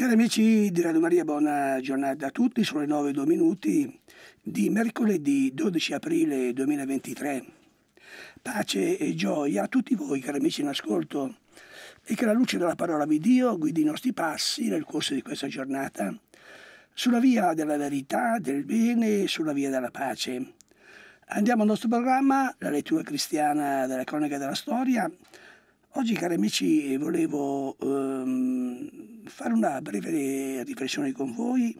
Cari amici di Radio Maria, buona giornata a tutti. Sono le 9 e 2 minuti di mercoledì 12 aprile 2023. Pace e gioia a tutti voi, cari amici in ascolto, e che la luce della parola di Dio guidi i nostri passi nel corso di questa giornata sulla via della verità, del bene e sulla via della pace. Andiamo al nostro programma, la lettura cristiana della cronaca della storia, Oggi, cari amici, volevo ehm, fare una breve riflessione con voi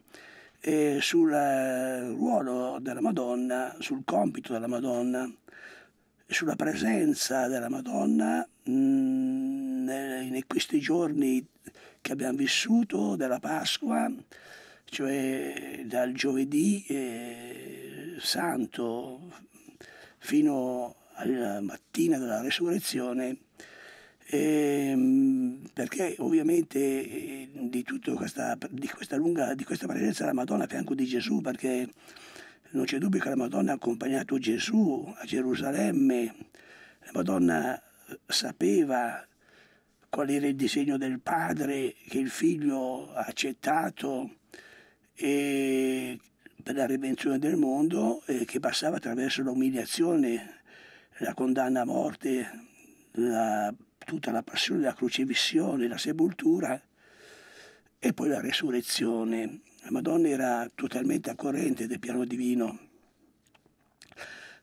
eh, sul ruolo della Madonna, sul compito della Madonna, sulla presenza della Madonna mh, mm, in questi giorni che abbiamo vissuto della Pasqua, cioè dal giovedì eh, santo fino alla mattina della resurrezione eh, perché ovviamente eh, di, questa, di, questa lunga, di questa presenza della Madonna a fianco di Gesù, perché non c'è dubbio che la Madonna ha accompagnato Gesù a Gerusalemme, la Madonna eh, sapeva qual era il disegno del padre che il figlio ha accettato per la redenzione del mondo che passava attraverso l'umiliazione, la condanna a morte, la tutta la passione, la crocifissione, la sepoltura e poi la resurrezione. La Madonna era totalmente a corrente del piano divino,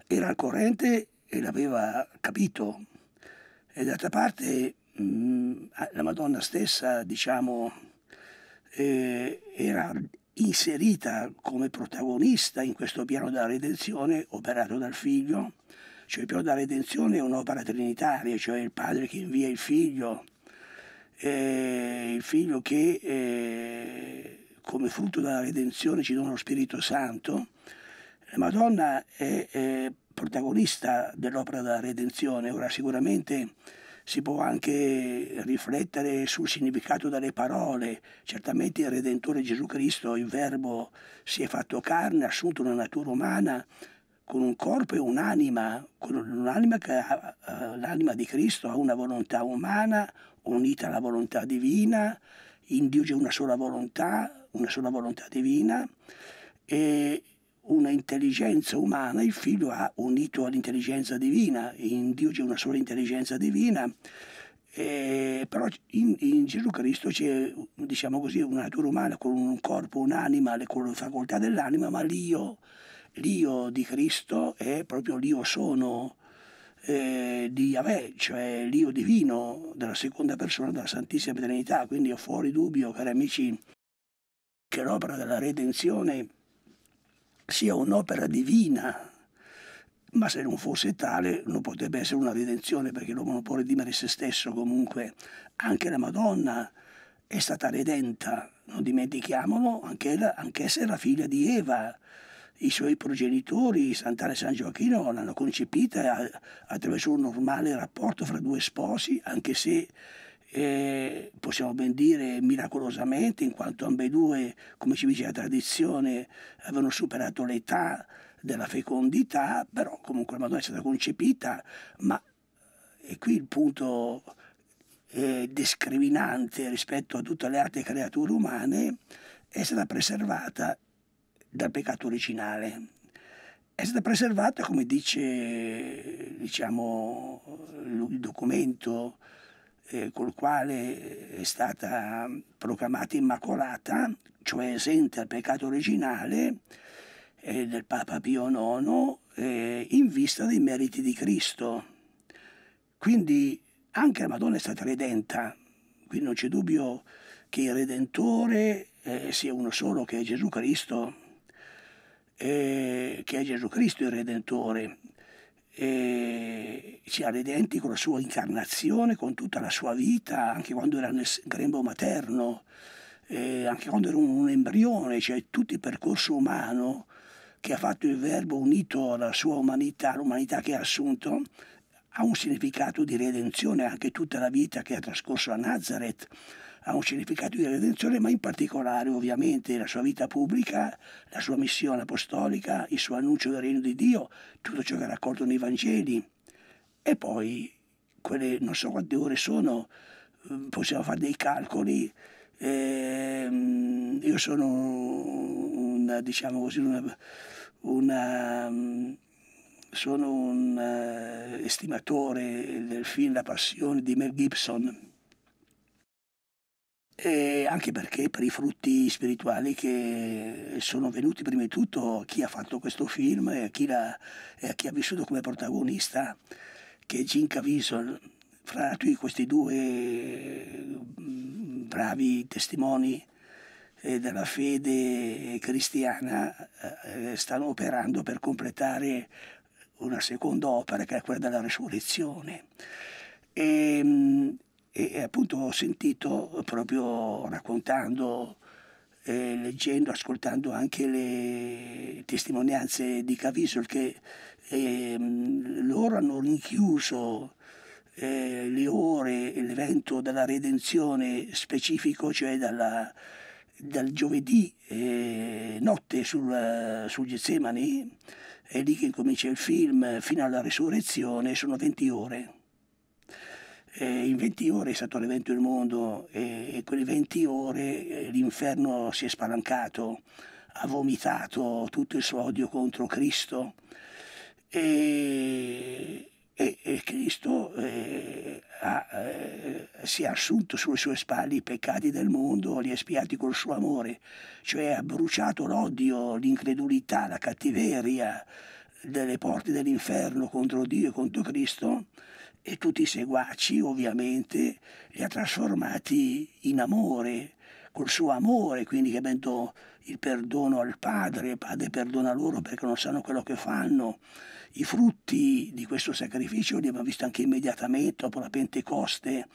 era a corrente e l'aveva capito. E d'altra parte mm, la Madonna stessa, diciamo, eh, era inserita come protagonista in questo piano della redenzione operato dal figlio cioè, più la redenzione è un'opera trinitaria, cioè il padre che invia il figlio, eh, il figlio che eh, come frutto della redenzione ci dona lo Spirito Santo. La Madonna è, è protagonista dell'opera della redenzione, ora sicuramente si può anche riflettere sul significato delle parole. Certamente il Redentore Gesù Cristo, il Verbo, si è fatto carne, ha assunto una natura umana, con un corpo e un'anima, con un'anima che ha, eh, eh, l'anima di Cristo ha una volontà umana unita alla volontà divina, induce una sola volontà, una sola volontà divina e una intelligenza umana il figlio ha unito all'intelligenza divina, induce una sola intelligenza divina, eh, però in, in, Gesù Cristo c'è diciamo così, una natura umana con un corpo, un'anima, con le facoltà dell'anima, ma l'io l'io di Cristo è proprio l'io sono eh, di Yahweh, cioè l'io divino della seconda persona della Santissima Trinità. Quindi è fuori dubbio, cari amici, che l'opera della redenzione sia un'opera divina, ma se non fosse tale non potrebbe essere una redenzione perché l'uomo non può redimere se stesso comunque. Anche la Madonna è stata redenta, non dimentichiamolo, anche, la, è la figlia di Eva, i suoi progenitori, Sant'Anna e San Gioacchino, l'hanno concepita attraverso un normale rapporto fra due sposi, anche se eh, possiamo ben dire miracolosamente, in quanto ambedue, come ci dice la tradizione, avevano superato l'età della fecondità, però comunque la Madonna è stata concepita, ma è eh, qui il punto eh, discriminante rispetto a tutte le altre creature umane, è stata preservata dal peccato originale. È stata preservata, come dice diciamo, il documento eh, col quale è stata proclamata immacolata, cioè esente dal peccato originale eh, del Papa Pio IX, eh, in vista dei meriti di Cristo. Quindi anche la Madonna è stata redenta, qui non c'è dubbio che il Redentore eh, sia uno solo, che è Gesù Cristo, eh, che è Gesù Cristo il Redentore, e ci ha redenti con la sua incarnazione, con tutta la sua vita, anche quando era nel grembo materno, eh, anche quando era un, embrione, cioè tutto il percorso umano che ha fatto il Verbo unito alla sua umanità, l'umanità che ha assunto, ha un significato di redenzione anche tutta la vita che ha trascorso a Nazareth ha un significato di redenzione, ma in particolare ovviamente la sua vita pubblica, la sua missione apostolica, il suo annuncio del regno di Dio, tutto ciò che raccolto nei Vangeli. E poi quelle non so quante ore sono, mm, possiamo fare dei calcoli. Ehm, io sono una, diciamo così, una, una mm, sono un uh, estimatore del film La Passione di Mel Gibson e anche perché per i frutti spirituali che sono venuti prima di tutto a chi ha fatto questo film e a chi, e a chi ha vissuto come protagonista, che è Gene Caviezel, fra tutti questi due mm, bravi testimoni eh, della fede cristiana eh, eh, stanno operando per completare una seconda opera che è quella della resurrezione. E, mm, e appunto ho sentito proprio raccontando, eh, leggendo, ascoltando anche le testimonianze di Cavisol che eh, loro hanno rinchiuso eh, le ore, l'evento della redenzione specifico, cioè dalla, dal giovedì eh, notte sul, sul Getsemani, è lì che comincia il film, fino alla resurrezione sono 20 ore eh, in 20 ore è stato l'evento del mondo e, e quelle 20 ore eh, l'inferno si è spalancato, ha vomitato tutto il suo odio contro Cristo e, e, e Cristo eh, ha, eh, si è assunto sulle sue spalle i peccati del mondo, li ha espiati col suo amore, cioè ha bruciato l'odio, l'incredulità, la cattiveria delle porte dell'inferno contro Dio e contro Cristo e tutti i seguaci ovviamente li ha trasformati in amore, col suo amore, quindi che avendo il perdono al Padre, il Padre perdona loro perché non sanno quello che fanno. I frutti di questo sacrificio li abbiamo visti anche immediatamente dopo la Pentecoste.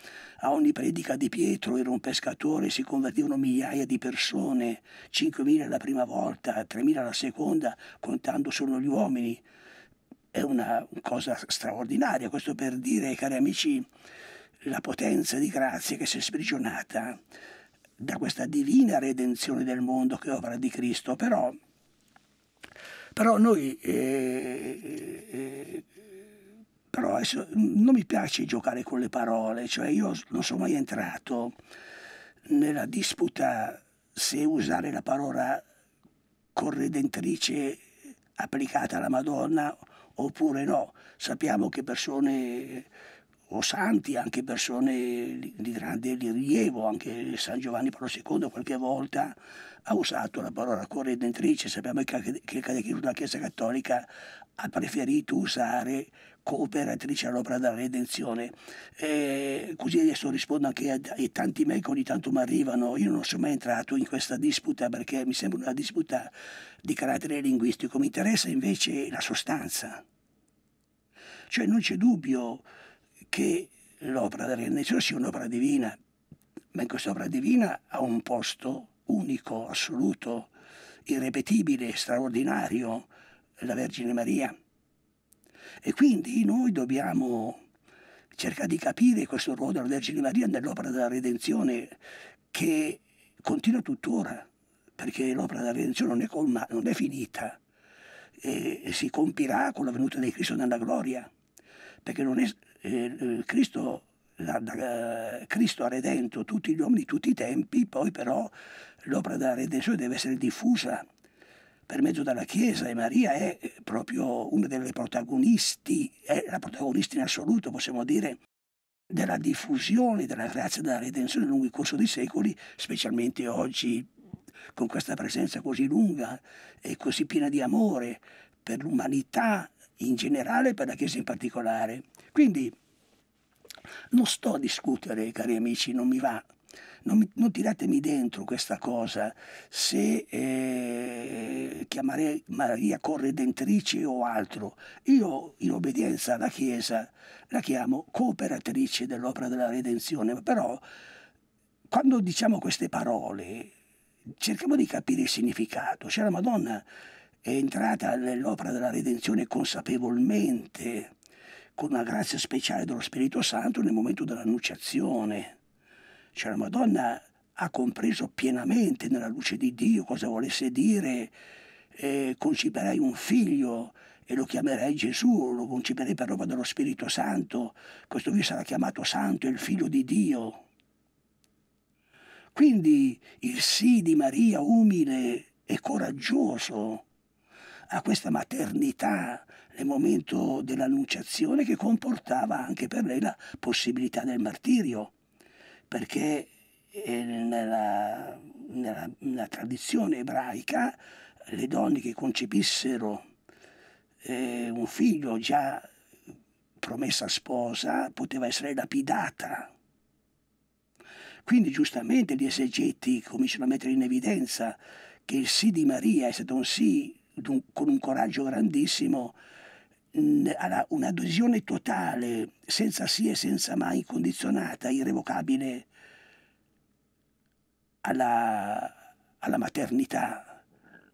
A ogni predica di Pietro era un pescatore, si convertivano migliaia di persone, 5.000 la prima volta, 3.000 la seconda, contando solo gli uomini è una cosa straordinaria, questo per dire, cari amici, la potenza di grazia che si è sprigionata da questa divina redenzione del mondo che è opera di Cristo, però, però noi... Eh, eh, però adesso non mi piace giocare con le parole, cioè io non sono mai entrato nella disputa se usare la parola corredentrice applicata alla Madonna oppure no. Sappiamo che persone o santi, anche persone di grande rilievo, anche San Giovanni Paolo II qualche volta ha usato la parola corredentrice, sappiamo che il catechismo della Chiesa Cattolica ha preferito usare cooperatrice all'opera della redenzione. E così adesso rispondo anche ai tanti mail che ogni tanto mi arrivano. Io non sono mai entrato in questa disputa perché mi sembra una disputa di carattere linguistico, mi interessa invece la sostanza. Cioè non c'è dubbio che l'opera della redenzione sia un'opera divina, ma in questa opera divina ha un posto unico, assoluto, irrepetibile, straordinario, la Vergine Maria. E quindi noi dobbiamo cercare di capire questo ruolo della Vergine Maria nell'opera della redenzione che continua tuttora, perché l'opera della redenzione non è, colma, non è finita e si compirà con la venuta di Cristo nella gloria, perché non è, eh, eh, Cristo eh, Cristo ha redento tutti gli uomini di tutti i tempi, poi però l'opera della redenzione deve essere diffusa per mezzo della Chiesa e Maria è eh, proprio una delle protagonisti, è la protagonista in assoluto, possiamo dire, della diffusione della grazia della redenzione lungo il corso dei secoli, specialmente oggi con questa presenza così lunga e così piena di amore per l'umanità in generale e per la Chiesa in particolare. Quindi non sto a discutere, cari amici, non mi va non, mi, non, tiratemi dentro questa cosa se eh, chiamare Maria corredentrice o altro. Io, in obbedienza alla Chiesa, la chiamo cooperatrice dell'opera della redenzione, però quando diciamo queste parole cerchiamo di capire il significato. Cioè la Madonna è entrata nell'opera della redenzione consapevolmente, con una grazia speciale dello Spirito Santo nel momento dell'annunciazione cioè la Madonna ha compreso pienamente nella luce di Dio cosa volesse dire eh, conceperai un figlio e lo chiamerei Gesù, lo conceperai per roba dello Spirito Santo, questo qui sarà chiamato Santo, il figlio di Dio. Quindi il sì di Maria umile e coraggioso a questa maternità nel momento dell'annunciazione che comportava anche per lei la possibilità del martirio perché nella, nella, nella tradizione ebraica le donne che concepissero eh, un figlio già promessa sposa poteva essere lapidata. Quindi giustamente gli esegeti cominciano a mettere in evidenza che il sì di Maria è stato un sì con un coraggio grandissimo un'adesione totale, senza sì e senza mai, condizionata, irrevocabile alla, alla maternità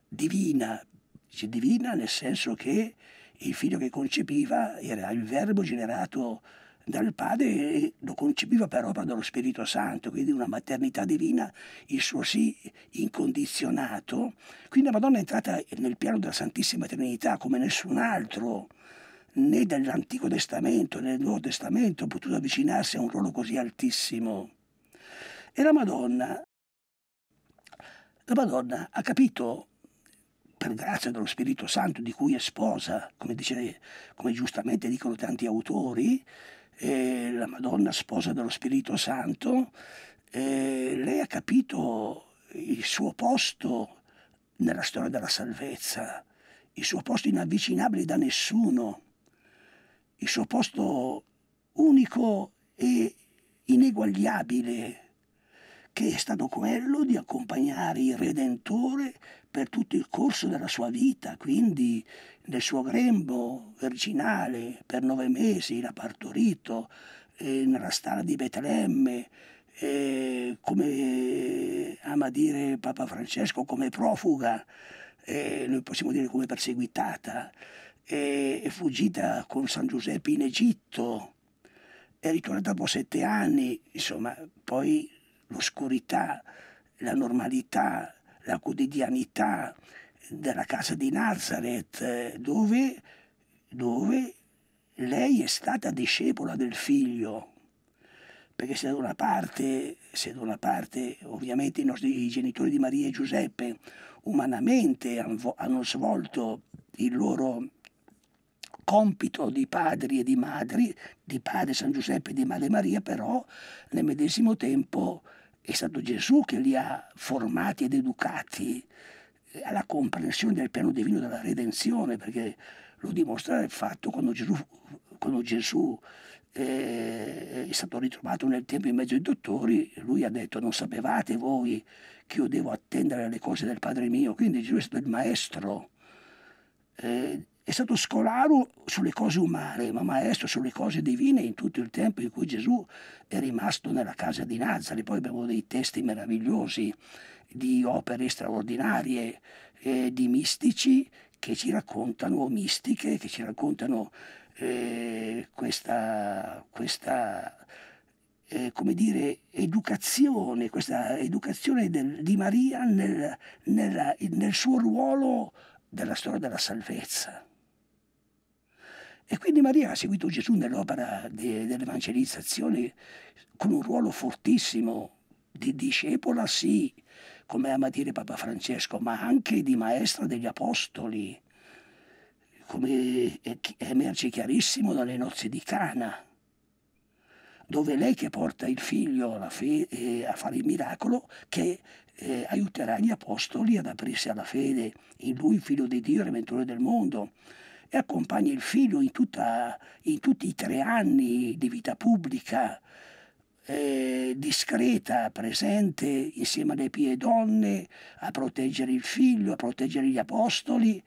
divina, cioè divina nel senso che il figlio che concepiva era il verbo generato dal Padre lo concepiva per opera dello Spirito Santo, quindi una maternità divina, il suo sì incondizionato. Quindi la Madonna è entrata nel piano della Santissima Trinità come nessun altro, né dell'Antico Testamento né del Nuovo Testamento ha potuto avvicinarsi a un ruolo così altissimo. E la Madonna, la Madonna ha capito per grazia dello Spirito Santo di cui è sposa, come, dice, come giustamente dicono tanti autori, eh, la Madonna sposa dello Spirito Santo, eh, lei ha capito il suo posto nella storia della salvezza, il suo posto inavvicinabile da nessuno, il suo posto unico e ineguagliabile, che è stato quello di accompagnare il Redentore per tutto il corso della sua vita, quindi nel suo grembo virginale per nove mesi l'ha partorito eh, nella stalla di Betlemme, eh, come ama dire Papa Francesco, come profuga, eh, noi possiamo dire come perseguitata, eh, è fuggita con San Giuseppe in Egitto, è ritornata dopo sette anni, insomma, poi l'oscurità, la normalità, la quotidianità, della casa di Nazareth, dove, dove lei è stata discepola del figlio, perché se da, parte, se da una parte, ovviamente i, nostri, i genitori di Maria e Giuseppe umanamente hanno svolto il loro compito di padri e di madri, di padre San Giuseppe e di madre Maria, però nel medesimo tempo è stato Gesù che li ha formati ed educati alla comprensione del piano divino della redenzione, perché lo dimostra il fatto quando Gesù, quando Gesù eh, è stato ritrovato nel tempo in mezzo ai dottori, lui ha detto non sapevate voi che io devo attendere alle cose del Padre mio, quindi Gesù è stato il maestro. Eh, è stato scolaro sulle cose umane, ma maestro sulle cose divine in tutto il tempo in cui Gesù è rimasto nella casa di Nazari. Poi abbiamo dei testi meravigliosi di opere straordinarie eh, di mistici che ci raccontano, mistiche, che ci raccontano eh, questa, questa eh, come dire, educazione, questa educazione del, di Maria nel, nella, nel suo ruolo della storia della salvezza. E quindi Maria ha seguito Gesù nell'opera de, dell'evangelizzazione con un ruolo fortissimo di discepola, sì, come ama dire Papa Francesco, ma anche di maestra degli apostoli, come emerge chiarissimo dalle nozze di Cana, dove lei che porta il figlio eh, a fare il miracolo che eh, aiuterà gli apostoli ad aprirsi alla fede, in lui figlio di Dio, redentore del mondo, e accompagna il figlio in, tutta, in tutti i tre anni di vita pubblica, eh, discreta, presente insieme alle pie donne, a proteggere il figlio, a proteggere gli apostoli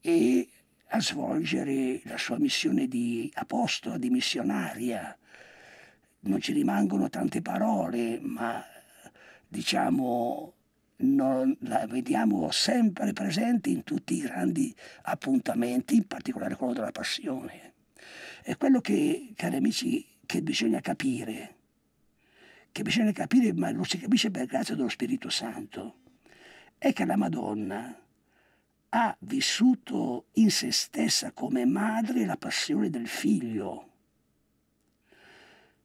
e a svolgere la sua missione di apostola, di missionaria. Non ci rimangono tante parole, ma diciamo non, la vediamo sempre presente in tutti i grandi appuntamenti, in particolare quello della passione. E quello che, cari amici, che bisogna capire, che bisogna capire, ma lo si capisce per grazia dello Spirito Santo, è che la Madonna ha vissuto in se stessa come madre la passione del figlio,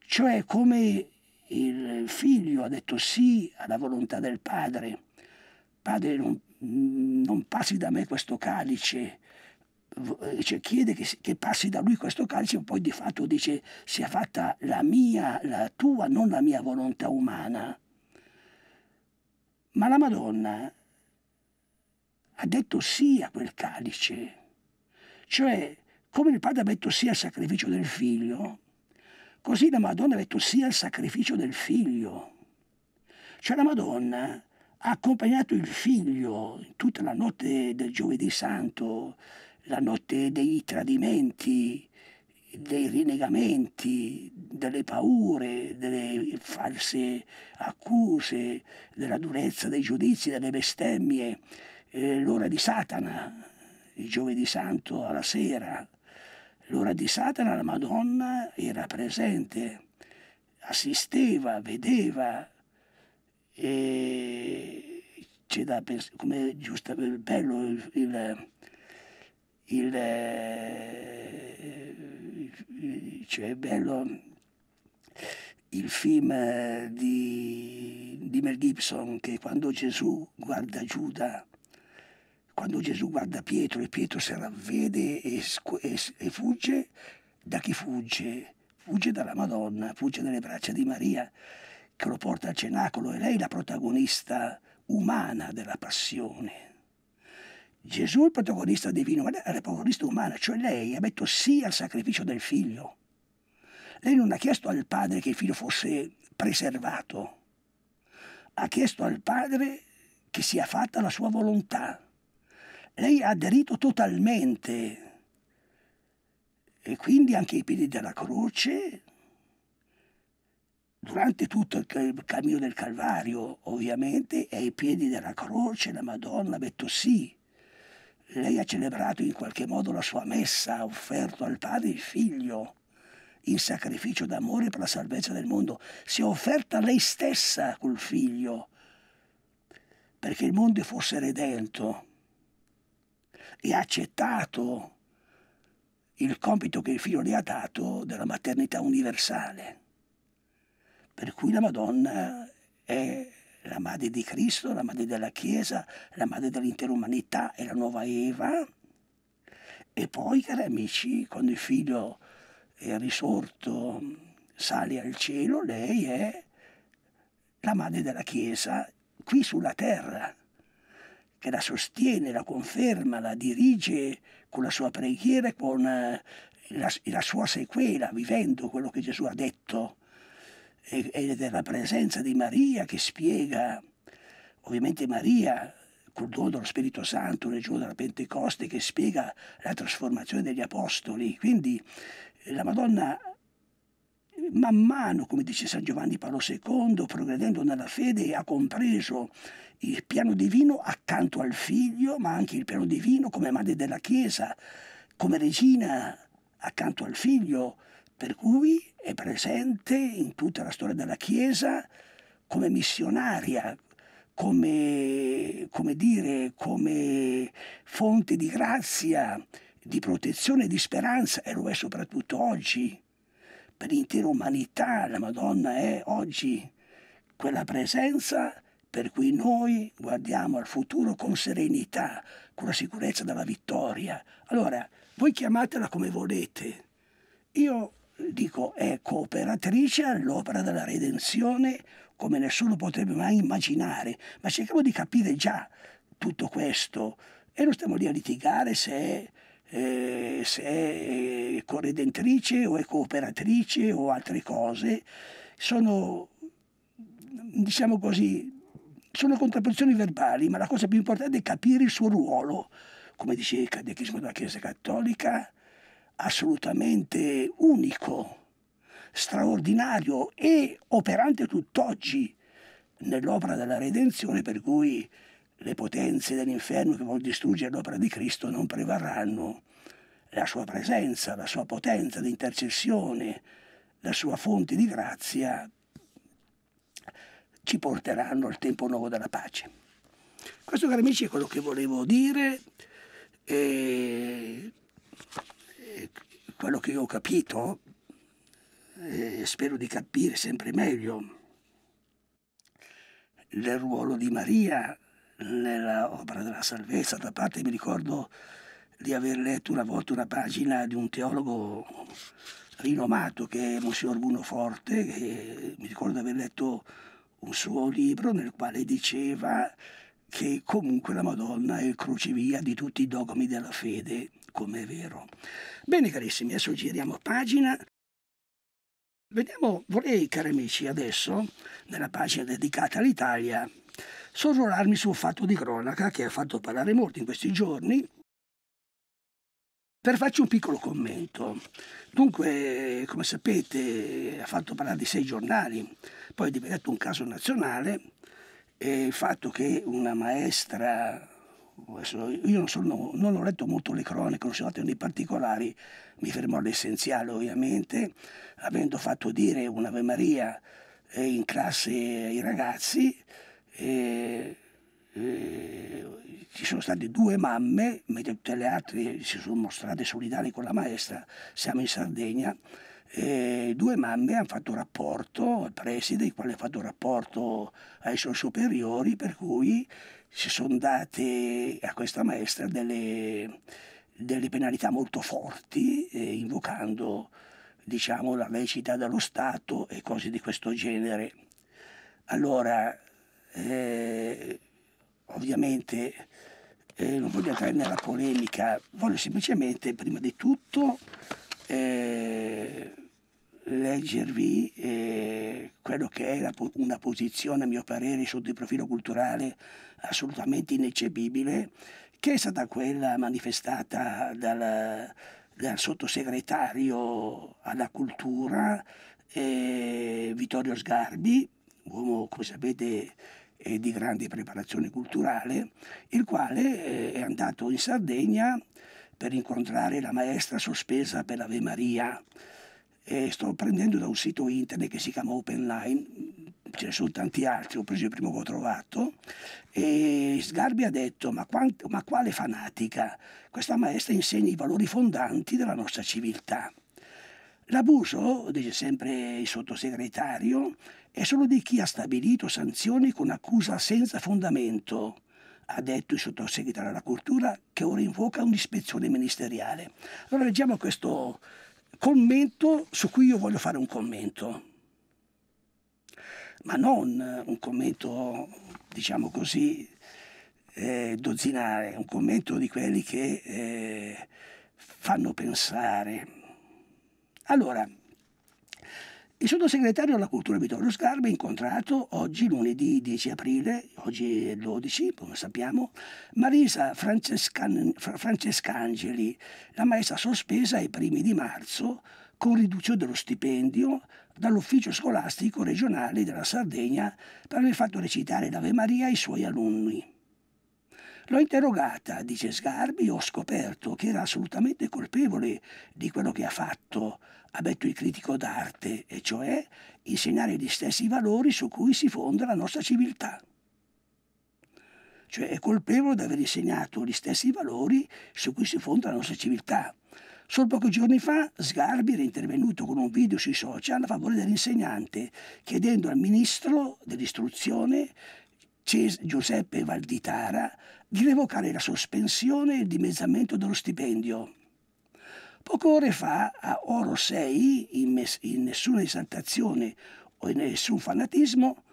cioè come il figlio ha detto sì alla volontà del padre, padre non, non passi da me questo calice, eh, cioè, chiede che, che, passi da lui questo calice, poi di fatto dice sia fatta la mia, la tua, non la mia volontà umana. Ma la Madonna ha detto sì a quel calice, cioè come il padre ha detto sì al sacrificio del figlio, così la Madonna ha detto sì al sacrificio del figlio. Cioè la Madonna ha accompagnato il figlio tutta la notte del giovedì santo la notte dei tradimenti, dei rinegamenti, delle paure, delle false accuse, della durezza dei giudizi, delle bestemmie, eh, l'ora di Satana, il giovedì santo alla sera, l'ora di Satana la Madonna era presente, assisteva, vedeva e c'è da pensare, come giusto, bello il, il il, eh, cioè bello, il film di, di Mel Gibson che quando Gesù guarda Giuda quando Gesù guarda Pietro e Pietro si ravvede e, e, e, fugge, da chi fugge? Fugge dalla Madonna, fugge dalle braccia di Maria che lo porta al cenacolo e lei è la protagonista umana della passione, Gesù è il protagonista divino, ma è il protagonista umano, cioè lei ha detto sì al sacrificio del figlio. Lei non ha chiesto al padre che il figlio fosse preservato, ha chiesto al padre che sia fatta la sua volontà. Lei ha aderito totalmente e quindi anche ai piedi della croce, durante tutto il cammino del Calvario ovviamente, e ai piedi della croce la Madonna ha detto sì lei ha celebrato in qualche modo la sua messa, ha offerto al padre il figlio in sacrificio d'amore per la salvezza del mondo. Si è offerta lei stessa col figlio perché il mondo fosse redento e ha accettato il compito che il figlio le ha dato della maternità universale. Per cui la Madonna è la madre di Cristo, la madre della Chiesa, la madre dell'intera umanità e la nuova Eva. E poi, cari amici, quando il figlio è risorto, sale al cielo, lei è la madre della Chiesa qui sulla terra, che la sostiene, la conferma, la dirige con la sua preghiera e con eh, la, la sua sequela, vivendo quello che Gesù ha detto ed è la presenza di Maria che spiega, ovviamente Maria col dono dello Spirito Santo nel giorno della Pentecoste che spiega la trasformazione degli apostoli. Quindi la Madonna man mano, come dice San Giovanni Paolo II, progredendo nella fede, ha compreso il piano divino accanto al figlio, ma anche il piano divino come madre della Chiesa, come regina accanto al figlio, per cui è presente in tutta la storia della Chiesa come missionaria, come, come dire, come fonte di grazia, di protezione e di speranza, e lo è soprattutto oggi. Per l'intera umanità la Madonna è oggi quella presenza per cui noi guardiamo al futuro con serenità, con la sicurezza della vittoria. Allora, voi chiamatela come volete. Io dico, è cooperatrice all'opera della redenzione come nessuno potrebbe mai immaginare, ma cerchiamo di capire già tutto questo e non stiamo lì a litigare se è, eh, se è eh, corredentrice o è cooperatrice o altre cose. Sono, diciamo così, sono contrapposizioni verbali, ma la cosa più importante è capire il suo ruolo, come dice il Catechismo della Chiesa Cattolica, assolutamente unico, straordinario e operante tutt'oggi nell'opera della redenzione, per cui le potenze dell'inferno che vuol distruggere l'opera di Cristo non prevarranno. La sua presenza, la sua potenza di intercessione, la sua fonte di grazia ci porteranno al tempo nuovo della pace. Questo, cari amici, è quello che volevo dire. E quello che io ho capito, e spero di capire sempre meglio, del ruolo di Maria nella opera della salvezza. Da parte mi ricordo di aver letto una volta una pagina di un teologo rinomato che è Monsignor Bunoforte, che mi ricordo di aver letto un suo libro nel quale diceva che comunque la Madonna è il crocevia di tutti i dogmi della fede come è vero. Bene carissimi, adesso giriamo pagina. Vediamo, vorrei cari amici adesso, nella pagina dedicata all'Italia, sorrolarmi su un fatto di cronaca che ha fatto parlare molto in questi giorni, per farci un piccolo commento. Dunque, come sapete, ha fatto parlare di sei giornali, poi è diventato un caso nazionale e il fatto che una maestra io non, sono, non, ho letto molto le cronache, non sono andato nei particolari, mi fermo all'essenziale ovviamente, avendo fatto dire un'Ave Maria eh, in classe ai ragazzi, eh, eh, ci sono state due mamme, mentre tutte le altre si sono mostrate solidali con la maestra, siamo in Sardegna, e due mamme hanno fatto rapporto al preside, il quale ha fatto rapporto ai suoi superiori, per cui si sono date a questa maestra delle, delle penalità molto forti, eh, invocando diciamo, la laicità dello Stato e cose di questo genere. Allora, eh, ovviamente eh, non voglio entrare nella polemica, voglio semplicemente, prima di tutto, eh, leggervi eh, quello che è una posizione, a mio parere, sotto il profilo culturale assolutamente ineccepibile, che è stata quella manifestata dal, dal sottosegretario alla cultura eh, Vittorio Sgarbi, uomo, come sapete, eh, di grande preparazione culturale, il quale eh, è andato in Sardegna per incontrare la maestra sospesa per l'Ave Maria e sto prendendo da un sito internet che si chiama OpenLine, ce ne sono tanti altri, ho preso il primo che ho trovato, e Sgarbi ha detto ma, quanto, ma quale fanatica, questa maestra insegna i valori fondanti della nostra civiltà. L'abuso, dice sempre il sottosegretario, è solo di chi ha stabilito sanzioni con accusa senza fondamento, ha detto il sottosegretario della cultura, che ora invoca un'ispezione ministeriale. Allora leggiamo questo, commento su cui io voglio fare un commento, ma non eh, un commento, diciamo così, eh, dozzinare, un commento di quelli che eh, fanno pensare. Allora, il sottosegretario alla cultura Vittorio Sgarbi, incontrato oggi, lunedì 10 aprile, oggi è 12, come sappiamo, Marisa Francescan- Francescangeli, la maestra sospesa ai primi di marzo con riduzione dello stipendio dall'ufficio scolastico regionale della Sardegna per aver fatto recitare l'Ave Maria ai suoi alunni. L'ho interrogata, dice Sgarbi, ho scoperto che era assolutamente colpevole di quello che ha fatto ha detto il critico d'arte, e cioè insegnare gli stessi valori su cui si fonda la nostra civiltà. Cioè è colpevole di aver insegnato gli stessi valori su cui si fonda la nostra civiltà. Solo pochi giorni fa Sgarbi era intervenuto con un video sui social a favore dell'insegnante, chiedendo al ministro dell'istruzione Ces Giuseppe Valditara di revocare la sospensione e il dimezzamento dello stipendio. Poco ore fa a Oro 6, in, in nessuna esaltazione o in nessun fanatismo,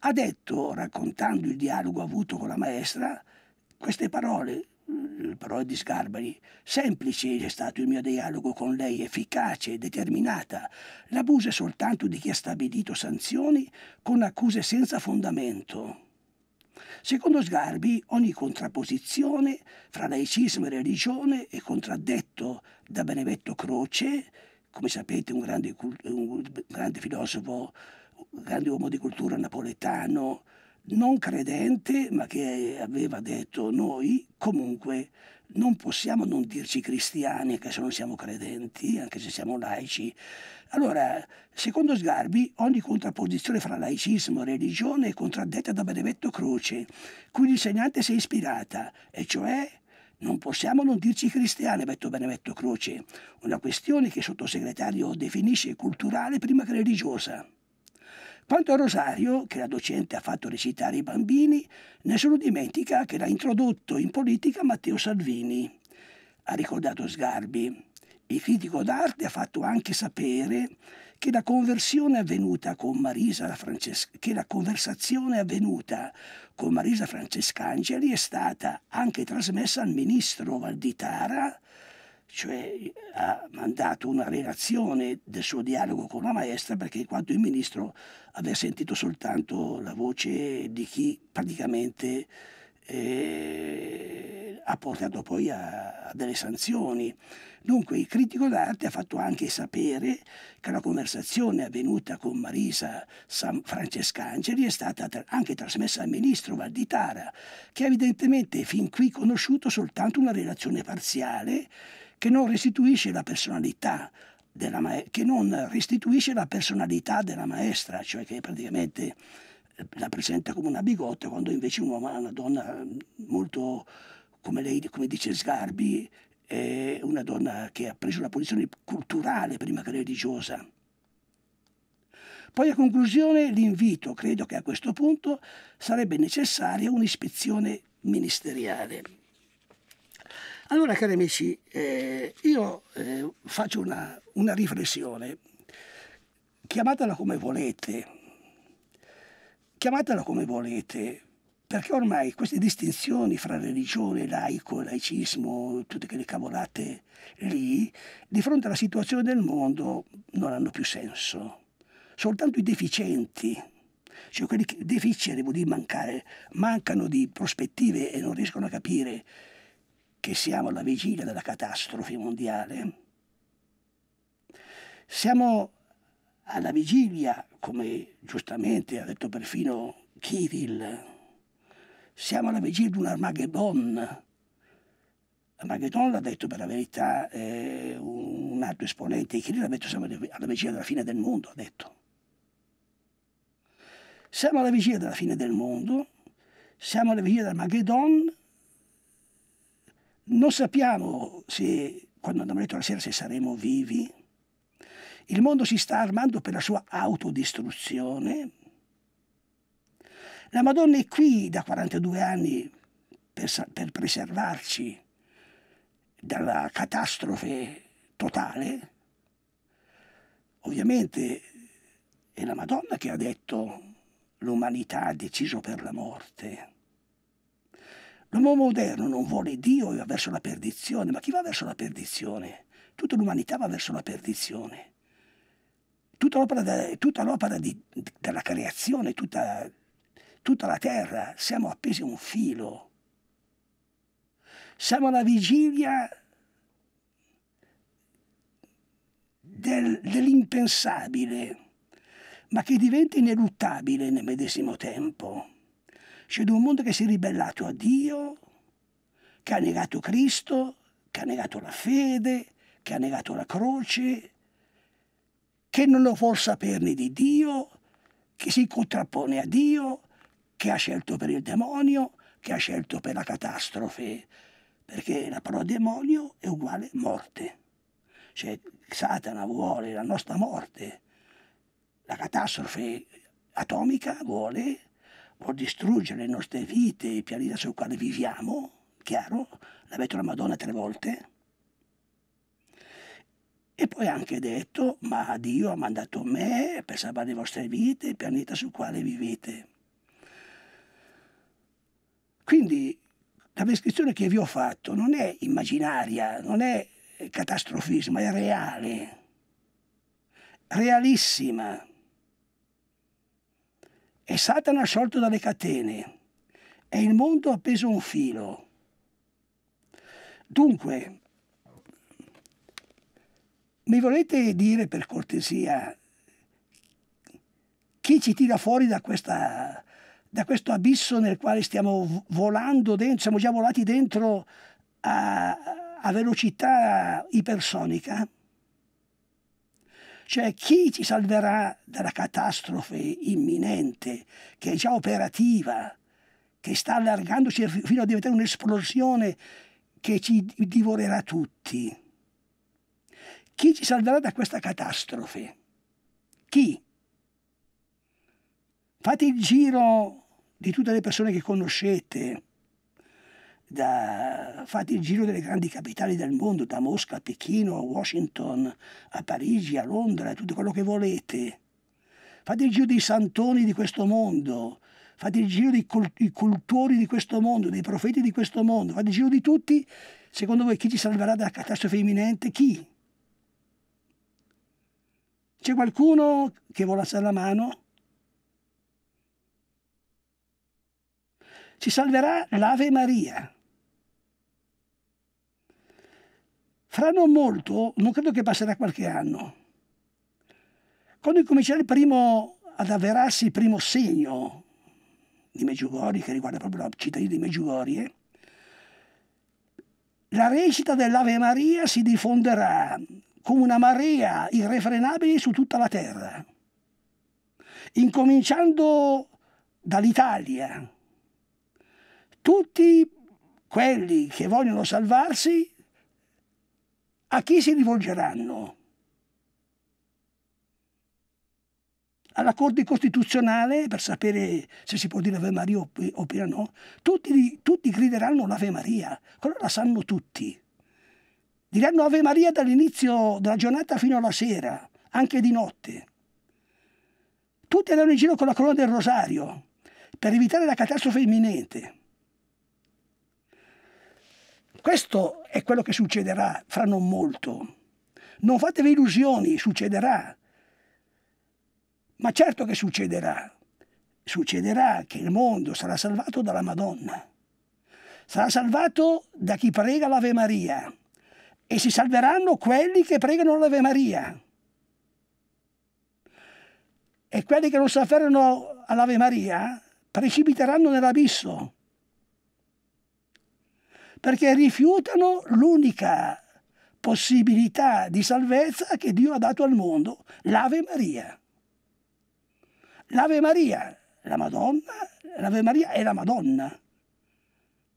ha detto, raccontando il dialogo avuto con la maestra, queste parole, parole di Sgarbari, semplice è stato il mio dialogo con lei, efficace e determinata. L'abuso è soltanto di chi ha stabilito sanzioni con accuse senza fondamento. Secondo Sgarbi, ogni contrapposizione fra laicismo e religione è contraddetto da Benedetto Croce, come sapete un grande, un grande filosofo, un grande uomo di cultura napoletano, non credente, ma che aveva detto noi comunque non possiamo non dirci cristiani, anche se non siamo credenti, anche se siamo laici. Allora, secondo Sgarbi, ogni contrapposizione fra laicismo e religione è contraddetta da Benedetto Croce, cui l'insegnante si è ispirata, e cioè non possiamo non dirci cristiani, ha detto Benedetto Croce, una questione che il sottosegretario definisce culturale prima che religiosa. Quanto a Rosario, che la docente ha fatto recitare i bambini, nessuno dimentica che l'ha introdotto in politica Matteo Salvini. Ha ricordato Sgarbi. Il critico d'arte ha fatto anche sapere che la conversione avvenuta con Marisa, Frances- che la conversazione avvenuta con Marisa Francescangeli è stata anche trasmessa al ministro Valditara cioè ha mandato una relazione del suo dialogo con la maestra perché in quanto il ministro aveva sentito soltanto la voce di chi praticamente eh, ha portato poi a, a, delle sanzioni. Dunque il critico d'arte ha fatto anche sapere che la conversazione avvenuta con Marisa San Francescangeli è stata tra anche trasmessa al ministro Valditara, che evidentemente fin qui conosciuto soltanto una relazione parziale che non restituisce la personalità della, che non restituisce la personalità della maestra, cioè che praticamente eh, la presenta come una bigotta, quando invece un uomo è una donna mm, molto, come, lei, come dice Sgarbi, è una donna che ha preso una posizione culturale prima che religiosa. Poi a conclusione l'invito, credo che a questo punto sarebbe necessaria un'ispezione ministeriale. Allora, cari amici, eh, io eh, faccio una, una riflessione. Chiamatela come volete, chiamatela come volete, perché ormai queste distinzioni fra religione, laico, laicismo, tutte quelle cavolate lì, di fronte alla situazione del mondo, non hanno più senso. Soltanto i deficienti, cioè quelli che deficere vuol dire mancare, mancano di prospettive e non riescono a capire che siamo alla vigilia della catastrofe mondiale. Siamo alla vigilia, come giustamente ha detto perfino Kirill, siamo alla vigilia di un Armageddon. Armageddon l'ha detto per la verità eh, un altro esponente, Kirill ha detto siamo alla vigilia della fine del mondo, ha detto. Siamo alla vigilia della fine del mondo, siamo alla vigilia Armageddon non sappiamo se, quando andremo a letto la sera, se saremo vivi. Il mondo si sta armando per la sua autodistruzione. La Madonna è qui da 42 anni per, per preservarci dalla catastrofe totale. Ovviamente è la Madonna che ha detto l'umanità ha deciso per la morte. L'uomo moderno non vuole Dio e va verso la perdizione, ma chi va verso la perdizione? Tutta l'umanità va verso la perdizione. Tutta l'opera, de, tutta l'opera di, della creazione, tutta, tutta la terra, siamo appesi a un filo. Siamo alla vigilia del, dell'impensabile, ma che diventa ineluttabile nel medesimo tempo. C'è un mondo che si è ribellato a Dio, che ha negato Cristo, che ha negato la fede, che ha negato la croce, che non lo vuol saperne di Dio, che si contrappone a Dio, che ha scelto per il demonio, che ha scelto per la catastrofe, perché la parola demonio è uguale morte. Cioè Satana vuole la nostra morte, la catastrofe atomica vuole può distruggere le nostre vite, il pianeta sul quale viviamo, chiaro, l'ha detto la Madonna tre volte. E poi ha anche detto, ma Dio ha mandato me per salvare le vostre vite, il pianeta sul quale vivete. Quindi la descrizione che vi ho fatto non è immaginaria, non è catastrofismo, è reale, realissima. È Satana sciolto dalle catene, e il mondo appeso a un filo. Dunque, mi volete dire per cortesia chi ci tira fuori da, questa, da questo abisso nel quale stiamo volando dentro, siamo già volati dentro a, a velocità ipersonica? Cioè chi ci salverà dalla catastrofe imminente che è già operativa, che sta allargandosi fino a diventare un'esplosione che ci divorerà tutti? Chi ci salverà da questa catastrofe? Chi? Fate il giro di tutte le persone che conoscete, da, fate il giro delle grandi capitali del mondo, da Mosca a Pechino, a Washington, a Parigi, a Londra, tutto quello che volete. Fate il giro dei santoni di questo mondo, fate il giro dei cultori di questo mondo, dei profeti di questo mondo, fate il giro di tutti. Secondo voi chi ci salverà dalla catastrofe imminente? Chi? C'è qualcuno che vuole alzare la mano? Ci salverà l'Ave Maria. Fra non molto, non credo che passerà qualche anno, quando incomincerà il primo ad avverarsi il primo segno di Meggiugorie, che riguarda proprio la cittadina di Meggiugorie, la recita dell'Ave Maria si diffonderà come una marea irrefrenabile su tutta la terra, incominciando dall'Italia. Tutti quelli che vogliono salvarsi a chi si rivolgeranno? Alla Corte Costituzionale per sapere se si può dire Ave Maria oppure no? Tutti, tutti grideranno l'Ave Maria, quello la sanno tutti. Diranno Ave Maria dall'inizio della giornata fino alla sera, anche di notte. Tutti andranno in giro con la corona del rosario per evitare la catastrofe imminente. Questo è quello che succederà fra non molto. Non fatevi illusioni, succederà. Ma certo che succederà. Succederà che il mondo sarà salvato dalla Madonna. Sarà salvato da chi prega l'Ave Maria. E si salveranno quelli che pregano l'Ave Maria. E quelli che non si afferrano all'Ave Maria precipiteranno nell'abisso perché rifiutano l'unica possibilità di salvezza che Dio ha dato al mondo, l'Ave Maria. L'Ave Maria, la Madonna, l'Ave Maria è la Madonna,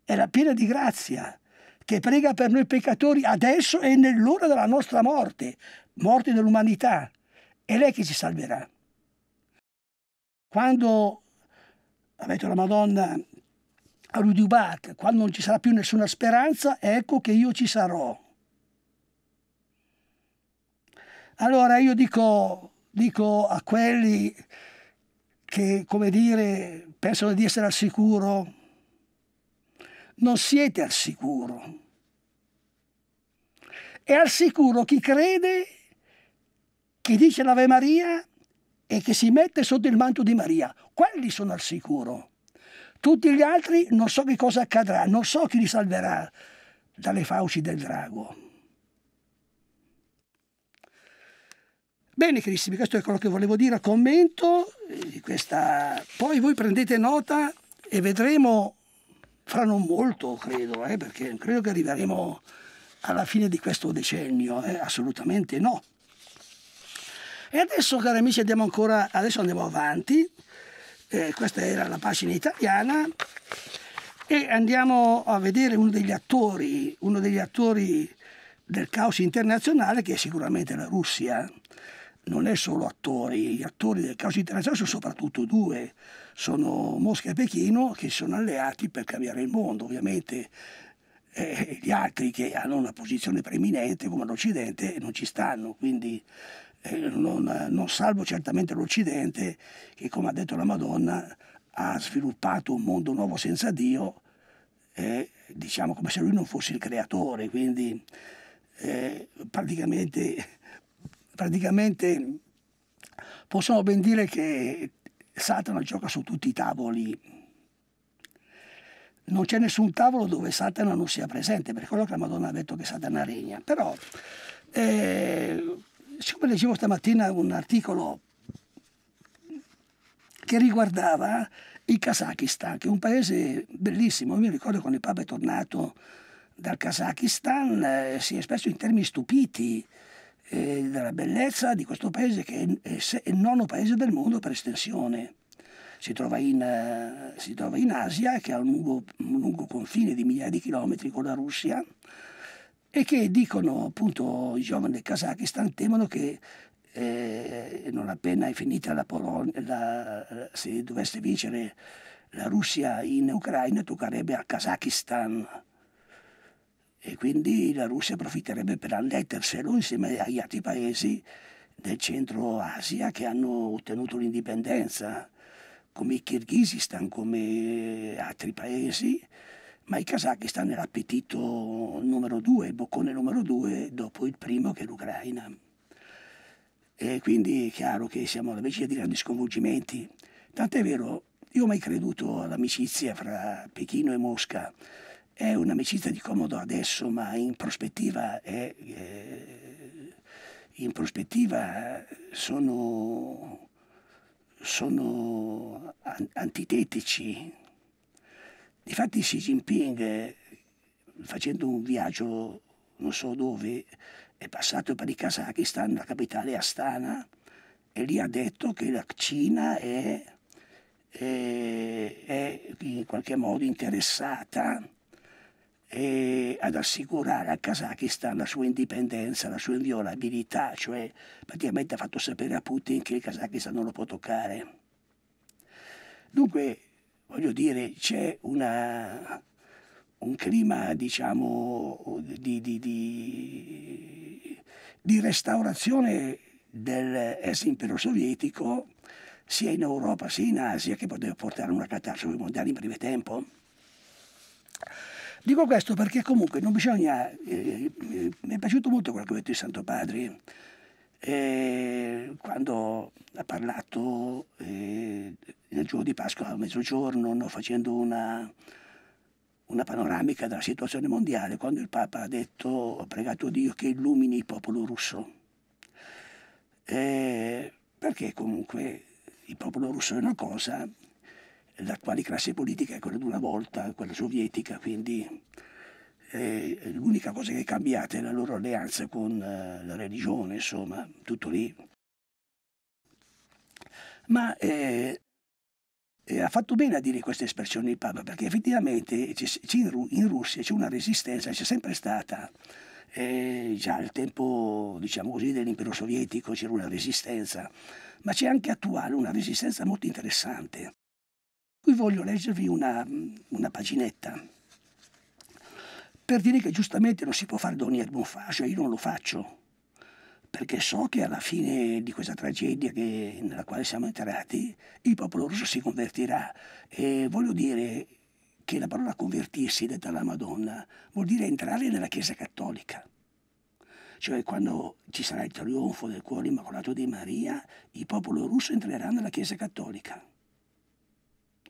è la piena di grazia, che prega per noi peccatori adesso e nell'ora della nostra morte, morte dell'umanità. È lei che ci salverà. Quando avete la Madonna a Rudy Bach, quando non ci sarà più nessuna speranza, ecco che io ci sarò. Allora io dico, dico a quelli che, come dire, pensano di essere al sicuro, non siete al sicuro. È al sicuro chi crede, chi dice l'Ave Maria e che si mette sotto il manto di Maria. Quelli sono al sicuro. Tutti gli altri non so che cosa accadrà, non so chi li salverà dalle fauci del drago. Bene carissimi, questo è quello che volevo dire a commento eh, questa... Poi voi prendete nota e vedremo fra non molto, credo, eh, perché credo che arriveremo alla fine di questo decennio, eh, assolutamente no. E adesso, cari amici, andiamo ancora, adesso andiamo avanti eh, questa era la pagina italiana e andiamo a vedere uno degli attori, uno degli attori del caos internazionale che è sicuramente la Russia. Non è solo attori, gli attori del caos internazionale sono soprattutto due, sono Mosca e Pechino che si sono alleati per cambiare il mondo, ovviamente eh, gli altri che hanno una posizione preeminente come l'Occidente non ci stanno, quindi eh, non, non salvo certamente l'Occidente che, come ha detto la Madonna, ha sviluppato un mondo nuovo senza Dio, eh, diciamo come se lui non fosse il creatore, quindi eh, praticamente, praticamente, possiamo ben dire che Satana gioca su tutti i tavoli. Non c'è nessun tavolo dove Satana non sia presente, per quello che la Madonna ha detto che Satana regna. Però eh, siccome leggevo stamattina un articolo che riguardava il Kazakistan, che è un paese bellissimo, Io mi ricordo quando il Papa è tornato dal Kazakistan, eh, si è espresso in termini stupiti eh, della bellezza di questo paese che è, è, il nono paese del mondo per estensione. Si trova in, eh, si trova in Asia, che ha un lungo, un lungo confine di migliaia di chilometri con la Russia, e che dicono appunto i giovani del Kazakistan temono che eh, non appena è finita la Polonia, la, se dovesse vincere la Russia in Ucraina toccherebbe al Kazakistan e quindi la Russia approfitterebbe per annetterselo insieme agli altri paesi del centro Asia che hanno ottenuto l'indipendenza, come il Kirghizistan, come altri paesi ma i casacchi stanno nell'appetito numero due, il boccone numero due, dopo il primo che è l'Ucraina. E quindi è chiaro che siamo alla vigilia di grandi sconvolgimenti. Tant'è vero, io ho mai creduto all'amicizia fra Pechino e Mosca. È un'amicizia di comodo adesso, ma in prospettiva, è, eh, in prospettiva sono, sono antitetici Difatti Xi Jinping, facendo un viaggio non so dove, è passato per il Kazakistan, la capitale Astana, e lì ha detto che la Cina è, è, è in qualche modo interessata ad assicurare al Kazakistan la sua indipendenza, la sua inviolabilità, cioè praticamente ha fatto sapere a Putin che il Kazakistan non lo può toccare. Dunque voglio dire, c'è una, un clima, diciamo, di, di, di, di restaurazione dell'ex impero sovietico sia in Europa sia in Asia che poteva portare a una catastrofe mondiale in breve tempo. Dico questo perché comunque non bisogna... Eh, eh, mi è piaciuto molto quello che ha detto il Santo Padre eh, quando ha parlato eh, nel giorno di Pasqua a mezzogiorno, no? facendo una, una panoramica della situazione mondiale, quando il Papa ha detto, ha pregato Dio che illumini il popolo russo. Eh, perché comunque il popolo russo è una cosa, la quale classe politica è quella di una volta, quella sovietica, quindi eh, l'unica cosa che è cambiata è la loro alleanza con eh, la religione, insomma, tutto lì. Ma eh, eh, ha fatto bene a dire questa espressione il Papa, perché effettivamente in, Russia c'è una resistenza, c'è sempre stata. Eh, già al tempo diciamo così, dell'impero sovietico c'era una resistenza, ma c'è anche attuale una resistenza molto interessante. Qui voglio leggervi una, una paginetta per dire che giustamente non si può fare doni ad buon fascio, io non lo faccio, perché so che alla fine di questa tragedia che, nella quale siamo entrati, il popolo russo si convertirà. E voglio dire che la parola convertirsi detta la Madonna vuol dire entrare nella Chiesa Cattolica. Cioè quando ci sarà il trionfo del cuore immacolato di Maria, il popolo russo entrerà nella Chiesa Cattolica.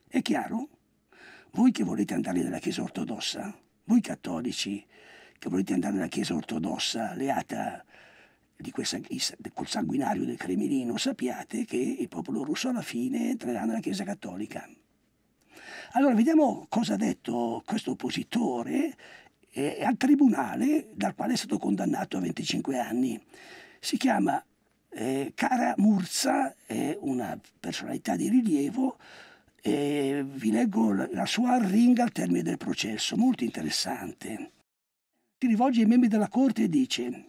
È chiaro? Voi che volete andare nella Chiesa ortodossa, voi cattolici che volete andare nella Chiesa ortodossa leata, di quel, sanguinario del Cremlino, sappiate che il popolo russo alla fine entrerà nella Chiesa Cattolica. Allora vediamo cosa ha detto questo oppositore eh, al tribunale dal quale è stato condannato a 25 anni. Si chiama eh, Cara Murza, è una personalità di rilievo, eh, vi leggo la sua arringa al termine del processo, molto interessante. Si rivolge ai membri della Corte e dice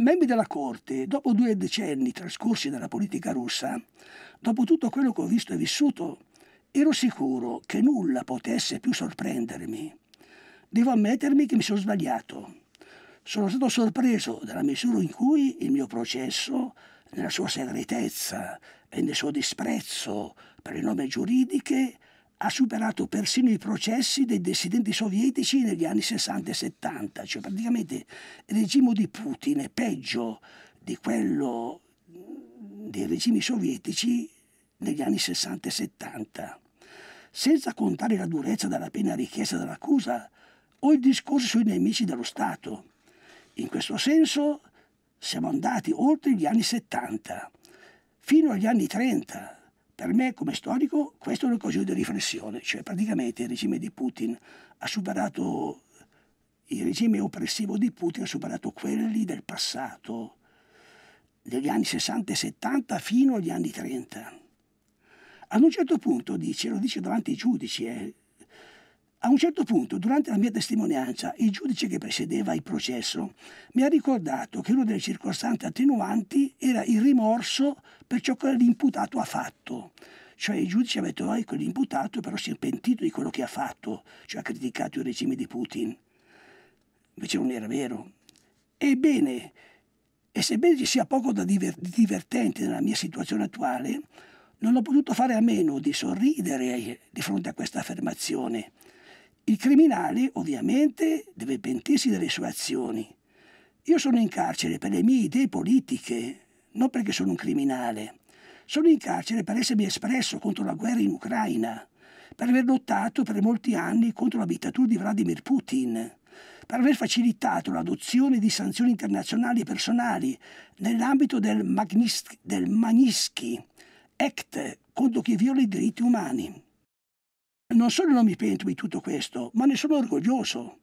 Membri della Corte, dopo due decenni trascorsi dalla politica russa, dopo tutto quello che ho visto e vissuto, ero sicuro che nulla potesse più sorprendermi. Devo ammettermi che mi sono sbagliato. Sono stato sorpreso dalla misura in cui il mio processo, nella sua segretezza e nel suo disprezzo per le norme giuridiche, ha superato persino i processi dei dissidenti sovietici negli anni 60 e 70, cioè praticamente il regime di Putin è peggio di quello dei regimi sovietici negli anni 60 e 70. Senza contare la durezza della pena richiesta dall'accusa o il discorso sui nemici dello Stato. In questo senso siamo andati oltre gli anni 70, fino agli anni 30, per me, come storico, questo è un occasione di riflessione, cioè praticamente il regime di Putin ha superato, il regime oppressivo di Putin ha superato quelli del passato, degli anni 60 e 70 fino agli anni 30. Ad un certo punto, dice, lo dice davanti ai giudici, eh, a un certo punto, durante la mia testimonianza, il giudice che presiedeva il processo mi ha ricordato che una delle circostanze attenuanti era il rimorso per ciò che l'imputato ha fatto. Cioè il giudice ha detto, ecco, l'imputato però si è pentito di quello che ha fatto, cioè ha criticato il regime di Putin. Invece non era vero. Ebbene, e sebbene ci sia poco da divertente nella mia situazione attuale, non ho potuto fare a meno di sorridere di fronte a questa affermazione il criminale ovviamente deve pentirsi delle sue azioni. Io sono in carcere per le mie idee politiche, non perché sono un criminale. Sono in carcere per essermi espresso contro la guerra in Ucraina, per aver lottato per molti anni contro la dittatura di Vladimir Putin, per aver facilitato l'adozione di sanzioni internazionali e personali nell'ambito del, del Magnitsky Act contro chi viola i diritti umani. Non solo non mi pento di tutto questo, ma ne sono orgoglioso.